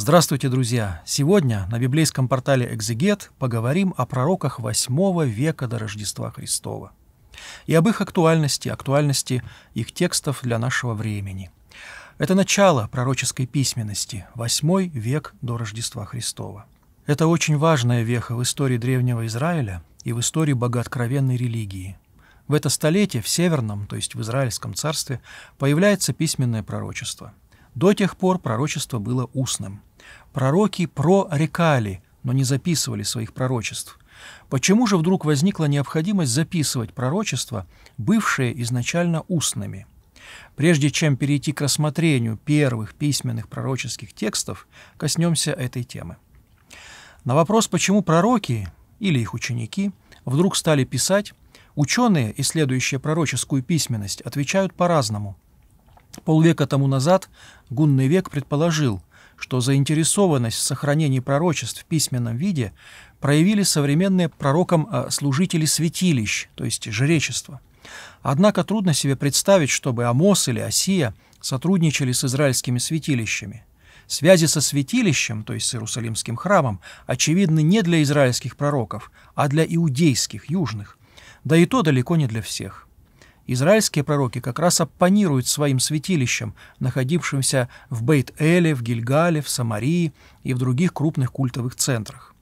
Здравствуйте, друзья! Сегодня на библейском портале «Экзегет» поговорим о пророках восьмого века до Рождества Христова и об их актуальности, актуальности их текстов для нашего времени. Это начало пророческой письменности, восьмой век до Рождества Христова. Это очень важная веха в истории Древнего Израиля и в истории богооткровенной религии. В это столетие в Северном, то есть в Израильском царстве, появляется письменное пророчество. До тех пор пророчество было устным – Пророки прорекали, но не записывали своих пророчеств. Почему же вдруг возникла необходимость записывать пророчества, бывшие изначально устными? Прежде чем перейти к рассмотрению первых письменных пророческих текстов, коснемся этой темы. На вопрос, почему пророки или их ученики вдруг стали писать, ученые, исследующие пророческую письменность, отвечают по-разному. Полвека тому назад Гунный век предположил, что заинтересованность в сохранении пророчеств в письменном виде проявили современные пророкам э, служители святилищ, то есть жречества. Однако трудно себе представить, чтобы Амос или Осия сотрудничали с израильскими святилищами. Связи со святилищем, то есть с Иерусалимским храмом, очевидны не для израильских пророков, а для иудейских, южных. Да и то далеко не для всех. Израильские пророки как раз оппонируют своим святилищам, находившимся в Бейт-Эле, в Гильгале, в Самарии и в других крупных культовых центрах.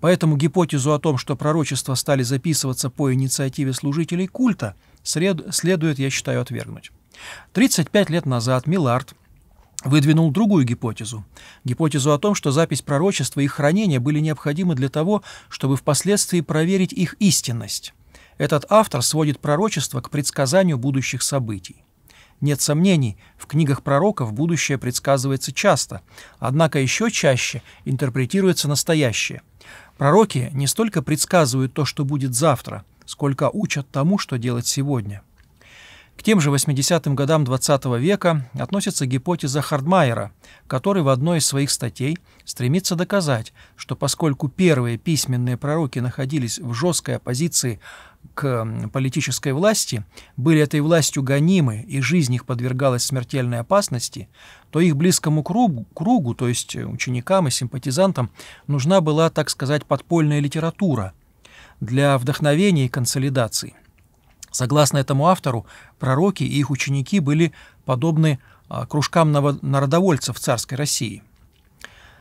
Поэтому гипотезу о том, что пророчества стали записываться по инициативе служителей культа, следует, я считаю, отвергнуть. 35 лет назад Милард выдвинул другую гипотезу. Гипотезу о том, что запись пророчества и их хранение были необходимы для того, чтобы впоследствии проверить их истинность. Этот автор сводит пророчество к предсказанию будущих событий. Нет сомнений, в книгах пророков будущее предсказывается часто, однако еще чаще интерпретируется настоящее. Пророки не столько предсказывают то, что будет завтра, сколько учат тому, что делать сегодня. К тем же 80-м годам XX века относится гипотеза Хардмайера, который в одной из своих статей стремится доказать, что поскольку первые письменные пророки находились в жесткой оппозиции к политической власти, были этой властью гонимы и жизнь их подвергалась смертельной опасности, то их близкому кругу, кругу, то есть э, ученикам и симпатизантам, нужна была, так сказать, подпольная литература для вдохновения и консолидации. Согласно этому автору, пророки и их ученики были подобны а, кружкам народовольцев царской России.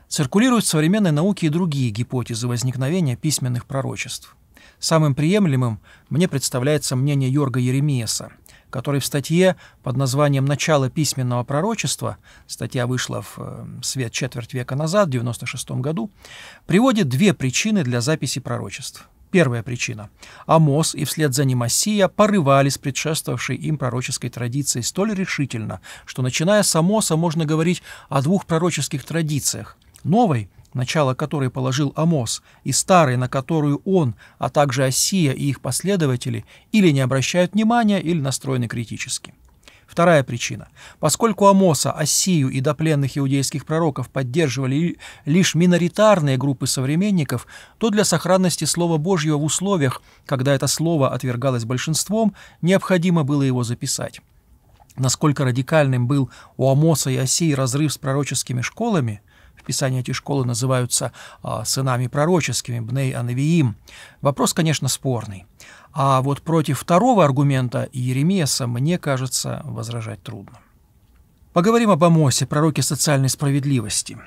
Циркулируют в современной науке и другие гипотезы возникновения письменных пророчеств. Самым приемлемым мне представляется мнение Йорга Еремиеса, который в статье под названием «Начало письменного пророчества» статья вышла в э, свет четверть века назад, в 96 году, приводит две причины для записи пророчеств. Первая причина. Амос и вслед за ним Осия порывали с предшествовавшей им пророческой традицией столь решительно, что, начиная с Амоса, можно говорить о двух пророческих традициях – новой, начало которой положил Амос, и старой, на которую он, а также Осия и их последователи, или не обращают внимания, или настроены критически. Вторая причина. Поскольку Амоса, Осию и допленных иудейских пророков поддерживали лишь миноритарные группы современников, то для сохранности Слова Божьего в условиях, когда это слово отвергалось большинством, необходимо было его записать. Насколько радикальным был у Амоса и Осии разрыв с пророческими школами – Писании эти школы называются а, сынами пророческими, Бней Анавиим. Вопрос, конечно, спорный. А вот против второго аргумента Еремеса, мне кажется, возражать трудно. Поговорим об Амосе, пророке социальной справедливости.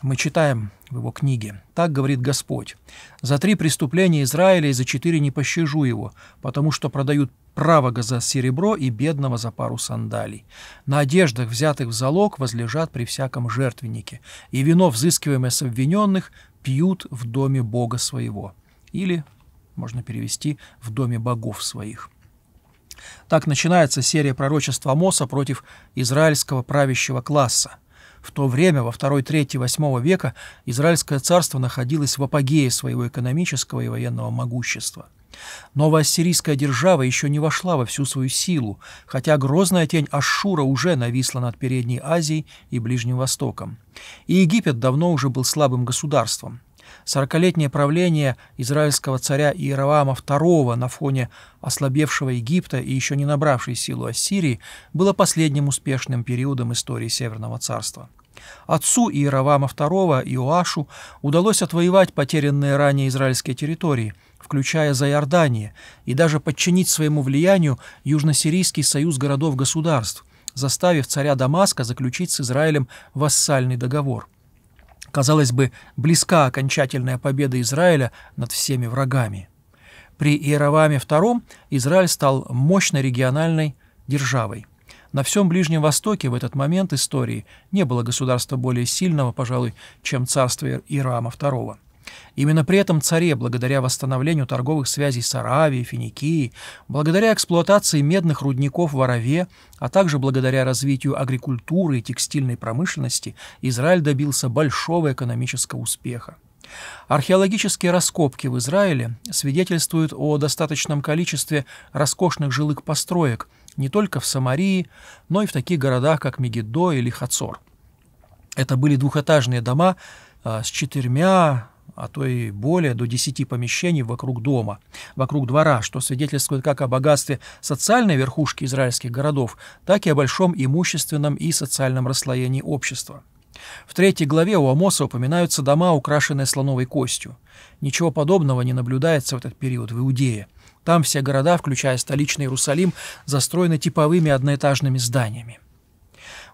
Мы читаем в его книге. «Так говорит Господь. За три преступления Израиля и за четыре не пощажу его, потому что продают правого за серебро и бедного за пару сандалий. На одеждах, взятых в залог, возлежат при всяком жертвеннике, и вино, взыскиваемое с обвиненных, пьют в доме Бога своего». Или, можно перевести, «в доме богов своих». Так начинается серия пророчества Амоса против израильского правящего класса – в то время, во второй, третий, восьмого века, Израильское царство находилось в апогее своего экономического и военного могущества. Новая ассирийская держава еще не вошла во всю свою силу, хотя грозная тень Ашура уже нависла над Передней Азией и Ближним Востоком. И Египет давно уже был слабым государством. Сорокалетнее правление израильского царя Иеравама II на фоне ослабевшего Египта и еще не набравшей силу Ассирии было последним успешным периодом истории Северного царства. Отцу Иеравама II Иоашу удалось отвоевать потерянные ранее израильские территории, включая Зайордание, и даже подчинить своему влиянию Южносирийский союз городов-государств, заставив царя Дамаска заключить с Израилем вассальный договор – Казалось бы, близка окончательная победа Израиля над всеми врагами. При Иероваме II Израиль стал мощной региональной державой. На всем Ближнем Востоке в этот момент истории не было государства более сильного, пожалуй, чем царство Ирама II. Именно при этом царе, благодаря восстановлению торговых связей с Аравией, Финикией, благодаря эксплуатации медных рудников в Араве, а также благодаря развитию агрикультуры и текстильной промышленности, Израиль добился большого экономического успеха. Археологические раскопки в Израиле свидетельствуют о достаточном количестве роскошных жилых построек не только в Самарии, но и в таких городах, как Мегиддо или Хацор. Это были двухэтажные дома а, с четырьмя, а то и более до 10 помещений вокруг дома, вокруг двора, что свидетельствует как о богатстве социальной верхушки израильских городов, так и о большом имущественном и социальном расслоении общества. В третьей главе у Амоса упоминаются дома, украшенные слоновой костью. Ничего подобного не наблюдается в этот период в Иудее. Там все города, включая столичный Иерусалим, застроены типовыми одноэтажными зданиями.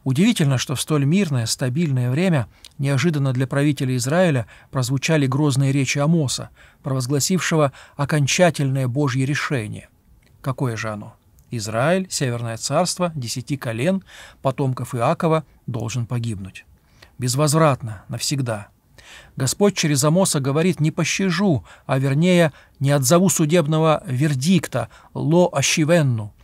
Удивительно, что в столь мирное, стабильное время неожиданно для правителя Израиля прозвучали грозные речи Амоса, провозгласившего окончательное Божье решение. Какое же оно? Израиль, Северное царство, десяти колен, потомков Иакова, должен погибнуть. Безвозвратно, навсегда. Господь через Амоса говорит «не пощажу», а вернее «не отзову судебного вердикта, ло ощивенну».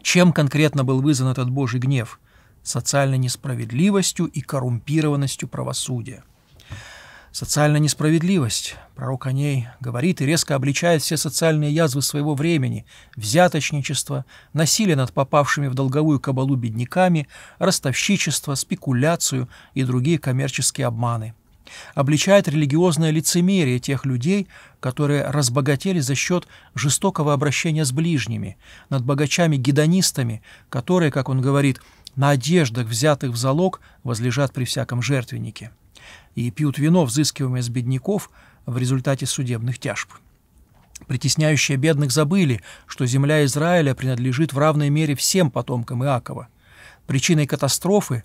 Чем конкретно был вызван этот Божий гнев? социальной несправедливостью и коррумпированностью правосудия. Социальная несправедливость. Пророк о ней говорит и резко обличает все социальные язвы своего времени, взяточничество, насилие над попавшими в долговую кабалу бедняками, ростовщичество, спекуляцию и другие коммерческие обманы. Обличает религиозное лицемерие тех людей, которые разбогатели за счет жестокого обращения с ближними, над богачами-гедонистами, которые, как он говорит, – надеждах взятых в залог, возлежат при всяком жертвеннике, и пьют вино, взыскиваемое с бедняков в результате судебных тяжб. Притесняющие бедных забыли, что земля Израиля принадлежит в равной мере всем потомкам Иакова. Причиной катастрофы,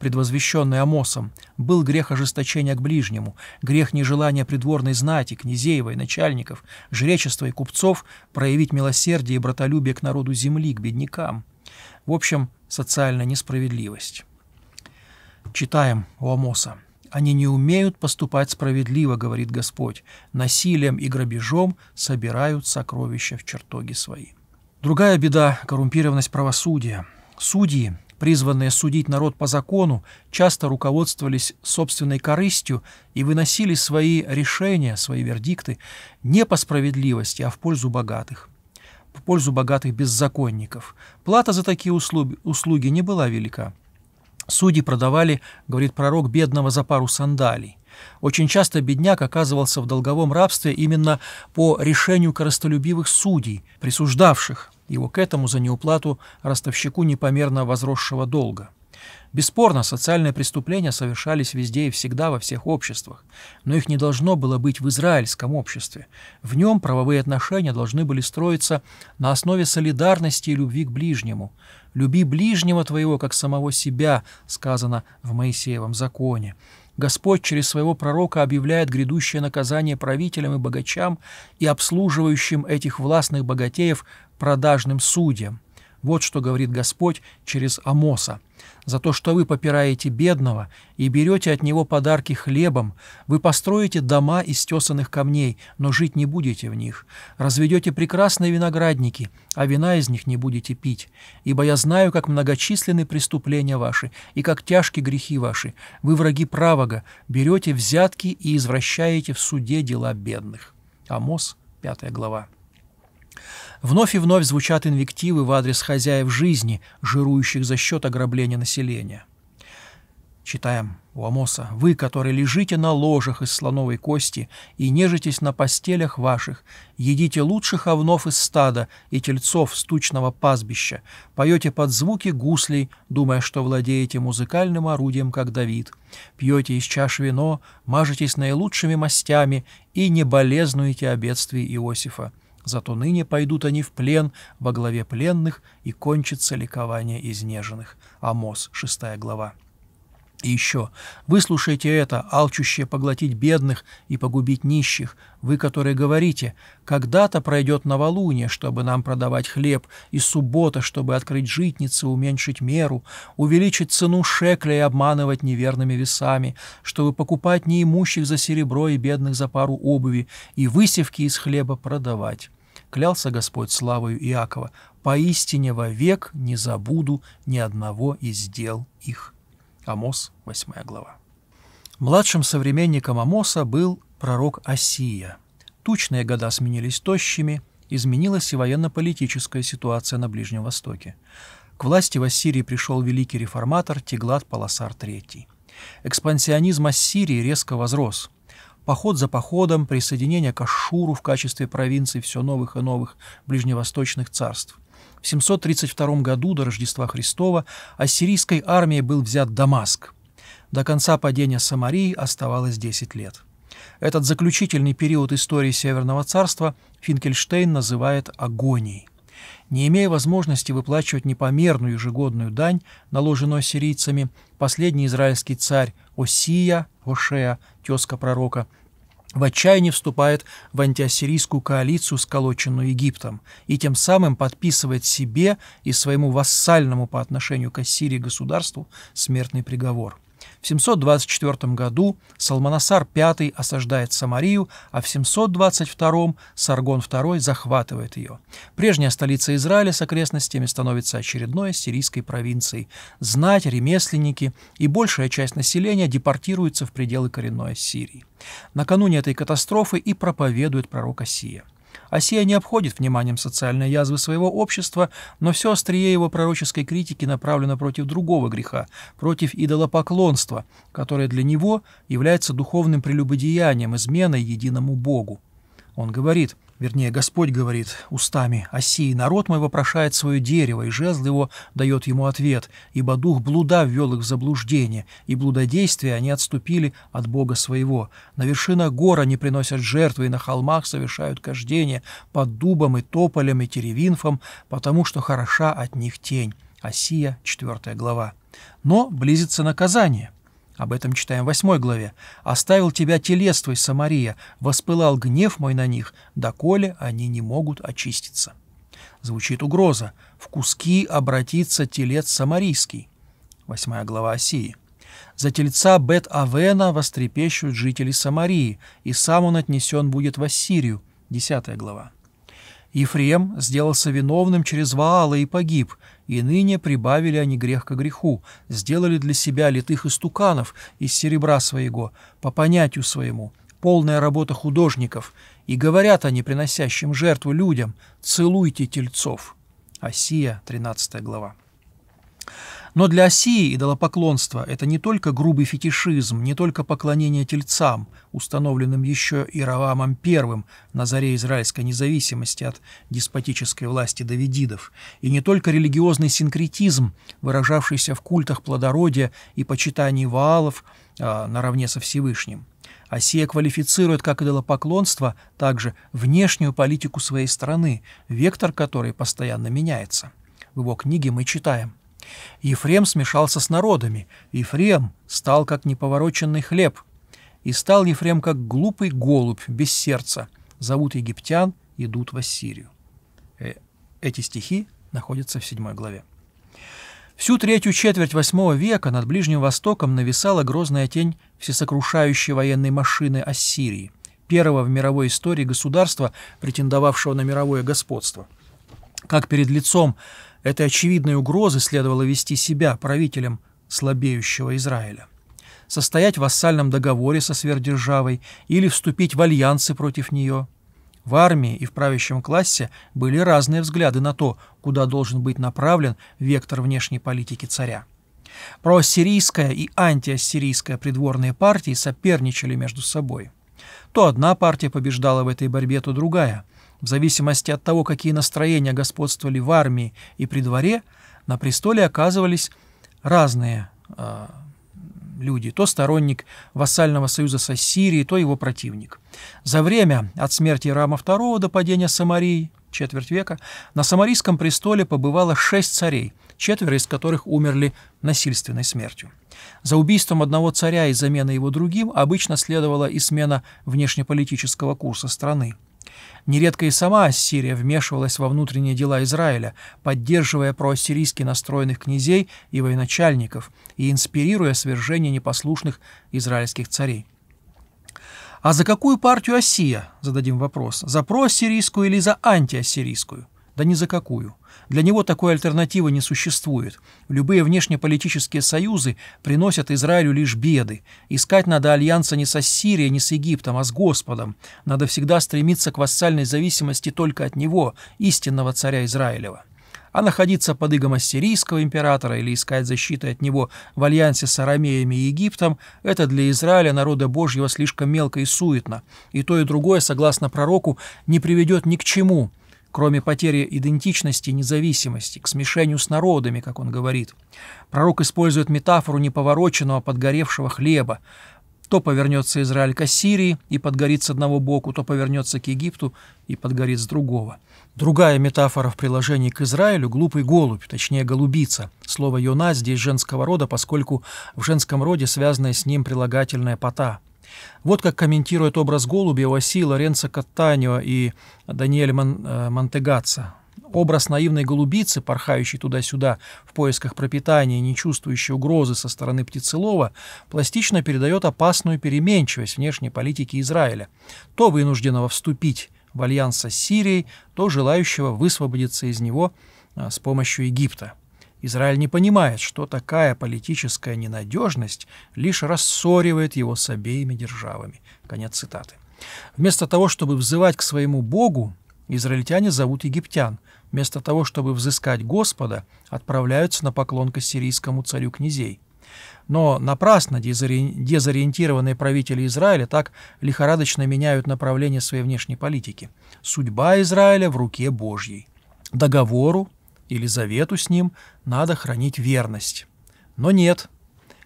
предвозвещенной Амосом, был грех ожесточения к ближнему, грех нежелания придворной знати, князей, начальников, жречества и купцов проявить милосердие и братолюбие к народу земли, к беднякам. В общем, социальная несправедливость. Читаем у Амоса. «Они не умеют поступать справедливо, — говорит Господь, — насилием и грабежом собирают сокровища в чертоги свои». Другая беда — коррумпированность правосудия. Судьи, призванные судить народ по закону, часто руководствовались собственной корыстью и выносили свои решения, свои вердикты не по справедливости, а в пользу богатых – в пользу богатых беззаконников. Плата за такие услуги, услуги не была велика. Судьи продавали, говорит пророк, бедного за пару сандалий. Очень часто бедняк оказывался в долговом рабстве именно по решению коростолюбивых судей, присуждавших его к этому за неуплату ростовщику непомерно возросшего долга. Бесспорно, социальные преступления совершались везде и всегда во всех обществах, но их не должно было быть в израильском обществе. В нем правовые отношения должны были строиться на основе солидарности и любви к ближнему. «Люби ближнего твоего, как самого себя», сказано в Моисеевом законе. Господь через своего пророка объявляет грядущее наказание правителям и богачам и обслуживающим этих властных богатеев продажным судьям. Вот что говорит Господь через Амоса за то, что вы попираете бедного и берете от него подарки хлебом, вы построите дома из тесанных камней, но жить не будете в них, разведете прекрасные виноградники, а вина из них не будете пить, ибо я знаю, как многочисленны преступления ваши и как тяжкие грехи ваши, вы враги правого, берете взятки и извращаете в суде дела бедных». Амос, 5 глава. Вновь и вновь звучат инвективы в адрес хозяев жизни, жирующих за счет ограбления населения. Читаем у Амоса. «Вы, которые лежите на ложах из слоновой кости и нежитесь на постелях ваших, едите лучших овнов из стада и тельцов стучного пастбища, поете под звуки гуслей, думая, что владеете музыкальным орудием, как Давид, пьете из чаш вино, мажетесь наилучшими мастями и не болезнуете о бедствии Иосифа» Зато ныне пойдут они в плен во главе пленных, и кончится ликование изнеженных. Амос, 6 глава. И еще, выслушайте это, алчущее поглотить бедных и погубить нищих, вы, которые говорите, когда-то пройдет новолуние, чтобы нам продавать хлеб, и суббота, чтобы открыть житницы, уменьшить меру, увеличить цену шекля и обманывать неверными весами, чтобы покупать неимущих за серебро и бедных за пару обуви, и высевки из хлеба продавать. Клялся Господь славою Иакова, поистине вовек не забуду ни одного из дел их. Амос, 8 глава. Младшим современником Амоса был пророк Осия. Тучные года сменились тощими, изменилась и военно-политическая ситуация на Ближнем Востоке. К власти в Ассирии пришел великий реформатор Теглат Паласар III. Экспансионизм Ассирии резко возрос – Поход за походом, присоединение к Ашуру в качестве провинции все новых и новых ближневосточных царств. В 732 году до Рождества Христова ассирийской армией был взят Дамаск. До конца падения Самарии оставалось 10 лет. Этот заключительный период истории Северного царства Финкельштейн называет агонией. Не имея возможности выплачивать непомерную ежегодную дань, наложенную ассирийцами, последний израильский царь Осия, Ошея, тезка пророка, в отчаянии вступает в антиассирийскую коалицию, сколоченную Египтом, и тем самым подписывает себе и своему вассальному по отношению к Ассирии государству смертный приговор. В 724 году Салманасар V осаждает Самарию, а в 722 Саргон II захватывает ее. Прежняя столица Израиля с окрестностями становится очередной сирийской провинцией. Знать, ремесленники и большая часть населения депортируются в пределы коренной Сирии. Накануне этой катастрофы и проповедует пророк Осия – Осия а не обходит вниманием социальные язвы своего общества, но все острие его пророческой критики направлено против другого греха, против идолопоклонства, которое для него является духовным прелюбодеянием, изменой единому Богу. Он говорит – Вернее, Господь говорит устами оси, народ мой вопрошает свое дерево, и жезл его дает ему ответ, ибо дух блуда ввел их в заблуждение, и блудодействие они отступили от Бога своего. На вершинах гор они приносят жертвы, и на холмах совершают кождение под дубом и тополем и теревинфом, потому что хороша от них тень. Осия, 4 глава. Но близится наказание. Об этом читаем в 8 главе. «Оставил тебя телес твой, Самария, воспылал гнев мой на них, доколе они не могут очиститься». Звучит угроза. «В куски обратится телец самарийский». 8 глава Осии. «За тельца Бет-Авена вострепещут жители Самарии, и сам он отнесен будет в Ассирию». 10 глава. Ефрем сделался виновным через Ваала и погиб, и ныне прибавили они грех ко греху, сделали для себя литых истуканов из серебра своего, по понятию своему, полная работа художников, и говорят они приносящим жертву людям «целуйте тельцов». Осия, 13 глава. Но для Осии идолопоклонство – это не только грубый фетишизм, не только поклонение тельцам, установленным еще Иравамом I на заре израильской независимости от деспотической власти давидидов, и не только религиозный синкретизм, выражавшийся в культах плодородия и почитании ваалов а, наравне со Всевышним. Осия квалифицирует как идолопоклонство также внешнюю политику своей страны, вектор которой постоянно меняется. В его книге мы читаем – Ефрем смешался с народами, Ефрем стал как неповороченный хлеб, и стал Ефрем как глупый голубь без сердца. Зовут египтян, идут в Ассирию. Э, эти стихи находятся в седьмой главе. Всю третью четверть восьмого века над Ближним Востоком нависала грозная тень всесокрушающей военной машины Ассирии, первого в мировой истории государства, претендовавшего на мировое господство. Как перед лицом этой очевидной угрозы следовало вести себя правителем слабеющего Израиля. Состоять в вассальном договоре со сверхдержавой или вступить в альянсы против нее. В армии и в правящем классе были разные взгляды на то, куда должен быть направлен вектор внешней политики царя. Проассирийская и антиассирийская придворные партии соперничали между собой. То одна партия побеждала в этой борьбе, то другая – в зависимости от того, какие настроения господствовали в армии и при дворе, на престоле оказывались разные э, люди, то сторонник вассального союза с Ассирией, то его противник. За время от смерти Рама II до падения Самарии, четверть века, на Самарийском престоле побывало шесть царей, четверо из которых умерли насильственной смертью. За убийством одного царя и заменой его другим обычно следовала и смена внешнеполитического курса страны. Нередко и сама Ассирия вмешивалась во внутренние дела Израиля, поддерживая проассирийски настроенных князей и военачальников и инспирируя свержение непослушных израильских царей. А за какую партию Осия, зададим вопрос, за проассирийскую или за антиассирийскую? Да ни за какую. Для него такой альтернативы не существует. Любые внешнеполитические союзы приносят Израилю лишь беды. Искать надо альянса не со Сирией, не с Египтом, а с Господом. Надо всегда стремиться к вассальной зависимости только от него, истинного царя Израилева а находиться под игом ассирийского императора или искать защиты от него в альянсе с Арамеями и Египтом – это для Израиля, народа Божьего, слишком мелко и суетно. И то, и другое, согласно пророку, не приведет ни к чему – кроме потери идентичности и независимости, к смешению с народами, как он говорит. Пророк использует метафору неповороченного подгоревшего хлеба. То повернется Израиль к Ассирии и подгорит с одного боку, то повернется к Египту и подгорит с другого. Другая метафора в приложении к Израилю – глупый голубь, точнее голубица. Слово «юна» здесь женского рода, поскольку в женском роде связанное с ним прилагательное «пота». Вот как комментирует образ голубя Си Лоренцо Каттанио и Даниэль Мон, э, Монтегаца. Образ наивной голубицы, порхающей туда-сюда в поисках пропитания, не чувствующей угрозы со стороны птицелова, пластично передает опасную переменчивость внешней политики Израиля, то вынужденного вступить в альянс с Сирией, то желающего высвободиться из него э, с помощью Египта. Израиль не понимает, что такая политическая ненадежность лишь рассоривает его с обеими державами. Конец цитаты. Вместо того, чтобы взывать к своему Богу, израильтяне зовут египтян. Вместо того, чтобы взыскать Господа, отправляются на поклон к сирийскому царю князей. Но напрасно дезориентированные правители Израиля так лихорадочно меняют направление своей внешней политики. Судьба Израиля в руке Божьей. Договору или завету с ним надо хранить верность. Но нет.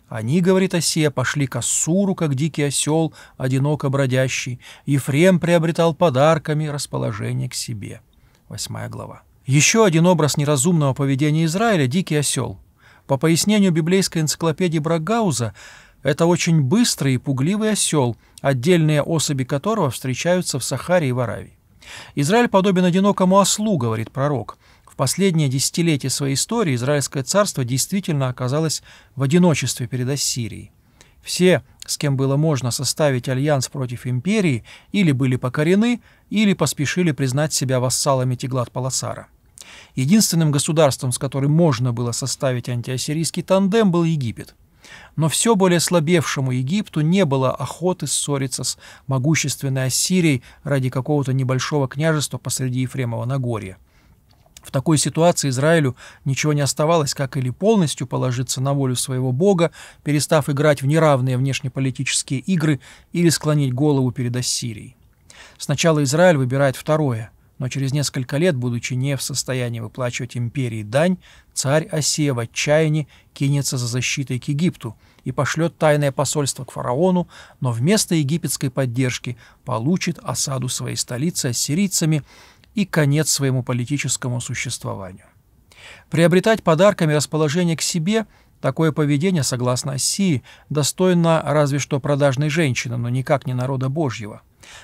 Они, говорит Осе, пошли к Ассуру, как дикий осел, одиноко бродящий. Ефрем приобретал подарками расположение к себе. Восьмая глава. Еще один образ неразумного поведения Израиля – дикий осел. По пояснению библейской энциклопедии Брагауза, это очень быстрый и пугливый осел, отдельные особи которого встречаются в Сахаре и в Аравии. «Израиль подобен одинокому ослу», — говорит пророк, последнее десятилетие своей истории Израильское царство действительно оказалось в одиночестве перед Ассирией. Все, с кем было можно составить альянс против империи, или были покорены, или поспешили признать себя вассалами Теглат-Паласара. Единственным государством, с которым можно было составить антиассирийский тандем, был Египет. Но все более слабевшему Египту не было охоты ссориться с могущественной Ассирией ради какого-то небольшого княжества посреди Ефремова Нагорья – в такой ситуации Израилю ничего не оставалось, как или полностью положиться на волю своего бога, перестав играть в неравные внешнеполитические игры, или склонить голову перед Ассирией. Сначала Израиль выбирает второе, но через несколько лет, будучи не в состоянии выплачивать империи дань, царь Осия в отчаянии кинется за защитой к Египту и пошлет тайное посольство к фараону, но вместо египетской поддержки получит осаду своей столицы ассирийцами, и конец своему политическому существованию. Приобретать подарками расположение к себе – такое поведение, согласно Си достойно разве что продажной женщины, но никак не народа Божьего.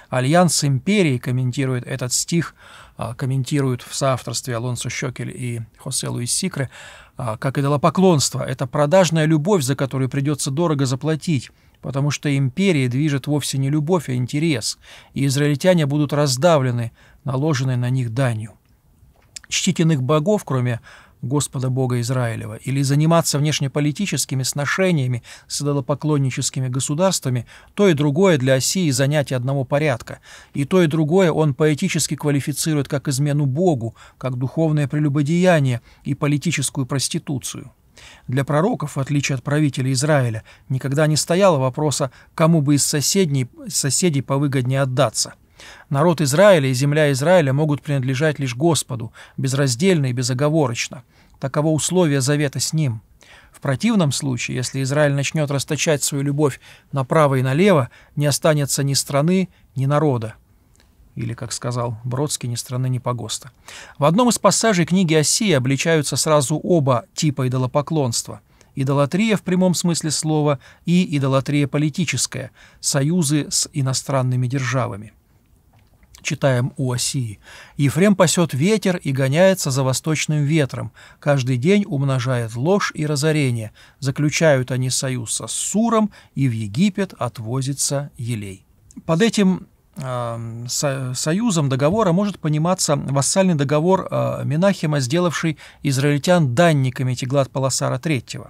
Альянс империи комментирует этот стих, а, комментируют в соавторстве Алонсо Щекель и Хосе Луис Сикре, а, как идолопоклонство. Это продажная любовь, за которую придется дорого заплатить потому что империи движет вовсе не любовь, а интерес, и израильтяне будут раздавлены наложенной на них данью. Чтить иных богов, кроме Господа Бога Израилева, или заниматься внешнеполитическими сношениями с идолопоклонническими государствами, то и другое для Осии занятие одного порядка, и то и другое он поэтически квалифицирует как измену Богу, как духовное прелюбодеяние и политическую проституцию. Для пророков, в отличие от правителей Израиля, никогда не стояло вопроса, кому бы из соседней соседей повыгоднее отдаться – Народ Израиля и земля Израиля могут принадлежать лишь Господу, безраздельно и безоговорочно. Таково условие завета с Ним. В противном случае, если Израиль начнет расточать свою любовь направо и налево, не останется ни страны, ни народа. Или, как сказал Бродский, ни страны, ни погоста. В одном из пассажей книги Осии обличаются сразу оба типа идолопоклонства – идолатрия в прямом смысле слова и идолатрия политическая, союзы с иностранными державами читаем у Осии. «Ефрем пасет ветер и гоняется за восточным ветром. Каждый день умножает ложь и разорение. Заключают они союз со Суром, и в Египет отвозится елей». Под этим а, союзом договора может пониматься вассальный договор а, Менахема, сделавший израильтян данниками Теглат Паласара III,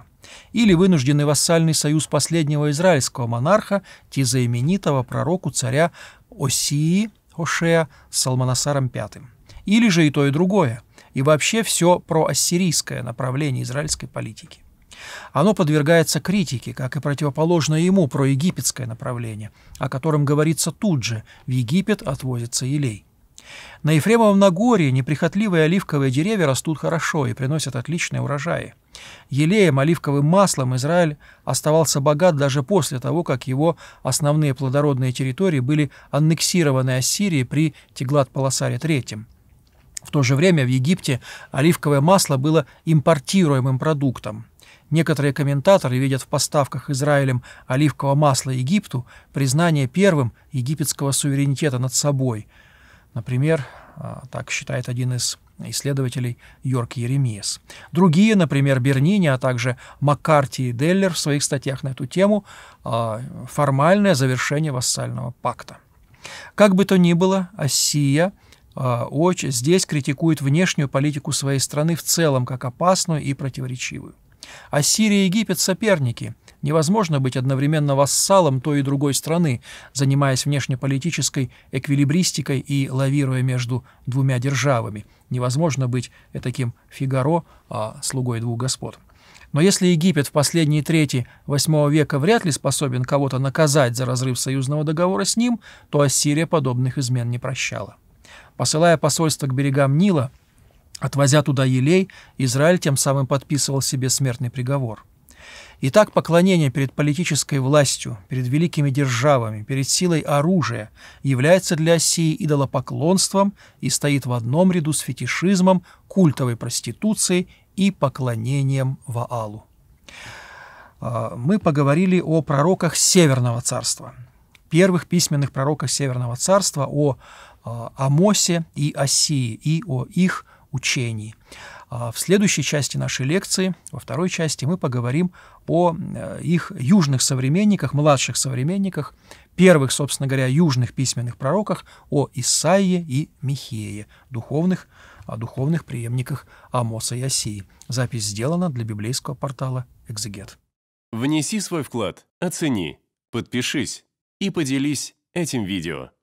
или вынужденный вассальный союз последнего израильского монарха, тезаименитого пророку царя Осии Хошея с Салманасаром V. Или же и то, и другое, и вообще все про ассирийское направление израильской политики. Оно подвергается критике, как и противоположное ему про египетское направление, о котором говорится тут же «в Египет отвозится елей». На Ефремовом Нагорье неприхотливые оливковые деревья растут хорошо и приносят отличные урожаи. Елеем, оливковым маслом Израиль оставался богат даже после того, как его основные плодородные территории были аннексированы Ассирией при Теглат-Паласаре III. В то же время в Египте оливковое масло было импортируемым продуктом. Некоторые комментаторы видят в поставках Израилем оливкового масла Египту признание первым египетского суверенитета над собой – Например, а, так считает один из исследователей Йорк Еремиес. Другие, например, Бернини, а также Маккарти и Деллер в своих статьях на эту тему а, формальное завершение вассального пакта. Как бы то ни было, Россия а, ОЧ здесь критикует внешнюю политику своей страны в целом как опасную и противоречивую. А Сирия и Египет – соперники – Невозможно быть одновременно вассалом той и другой страны, занимаясь внешнеполитической эквилибристикой и лавируя между двумя державами. Невозможно быть таким Фигаро, а слугой двух господ. Но если Египет в последние трети VIII века вряд ли способен кого-то наказать за разрыв союзного договора с ним, то Ассирия подобных измен не прощала. Посылая посольство к берегам Нила, отвозя туда елей, Израиль тем самым подписывал себе смертный приговор – Итак, поклонение перед политической властью, перед великими державами, перед силой оружия является для России идолопоклонством и стоит в одном ряду с фетишизмом, культовой проституцией и поклонением Ваалу. А, мы поговорили о пророках Северного царства, первых письменных пророках Северного царства, о а, Амосе и Осии и о их учении. А в следующей части нашей лекции, во второй части, мы поговорим о э, их южных современниках, младших современниках, первых, собственно говоря, южных письменных пророках, о Исаии и Михее, духовных, о духовных преемниках Амоса и Осии. Запись сделана для библейского портала «Экзегет». Внеси свой вклад, оцени, подпишись и поделись этим видео.